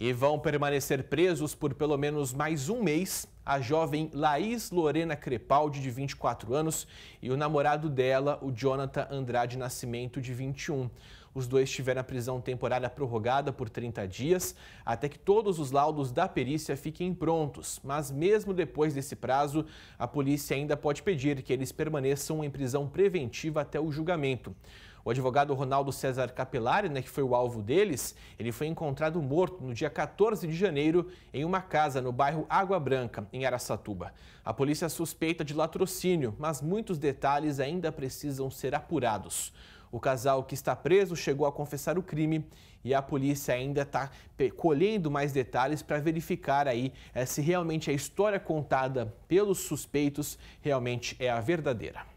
E vão permanecer presos por pelo menos mais um mês a jovem Laís Lorena Crepaldi, de 24 anos, e o namorado dela, o Jonathan Andrade Nascimento, de 21. Os dois tiveram a prisão temporária prorrogada por 30 dias, até que todos os laudos da perícia fiquem prontos. Mas, mesmo depois desse prazo, a polícia ainda pode pedir que eles permaneçam em prisão preventiva até o julgamento. O advogado Ronaldo César Capelari, né, que foi o alvo deles, ele foi encontrado morto no dia 14 de janeiro em uma casa no bairro Água Branca, em Araçatuba. A polícia é suspeita de latrocínio, mas muitos detalhes ainda precisam ser apurados. O casal que está preso chegou a confessar o crime e a polícia ainda está colhendo mais detalhes para verificar aí eh, se realmente a história contada pelos suspeitos realmente é a verdadeira.